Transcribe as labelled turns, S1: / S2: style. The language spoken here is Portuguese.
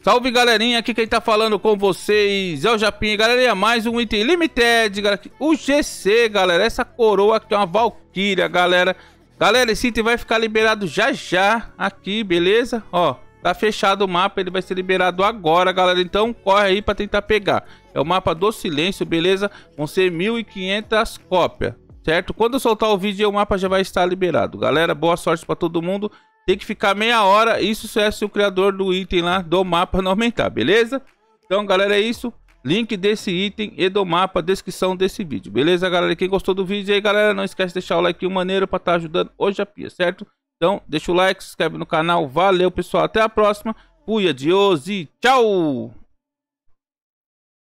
S1: Salve galerinha, aqui quem tá falando com vocês é o Japinha. Galerinha, é mais um item limited, galera. O GC, galera, essa coroa aqui é uma Valkyria, galera. Galera, esse item vai ficar liberado já já aqui, beleza? Ó, tá fechado o mapa, ele vai ser liberado agora, galera. Então corre aí pra tentar pegar. É o mapa do silêncio, beleza? Vão ser 1.500 cópias certo? Quando eu soltar o vídeo, o mapa já vai estar liberado. Galera, boa sorte para todo mundo. Tem que ficar meia hora. Isso é se o criador do item lá do mapa não aumentar, beleza? Então, galera, é isso. Link desse item e do mapa, descrição desse vídeo. Beleza, galera? Quem gostou do vídeo aí, galera, não esquece de deixar o like maneiro para estar tá ajudando o Japia, certo? Então, deixa o like, se inscreve no canal. Valeu, pessoal. Até a próxima. Fui, adiós e tchau!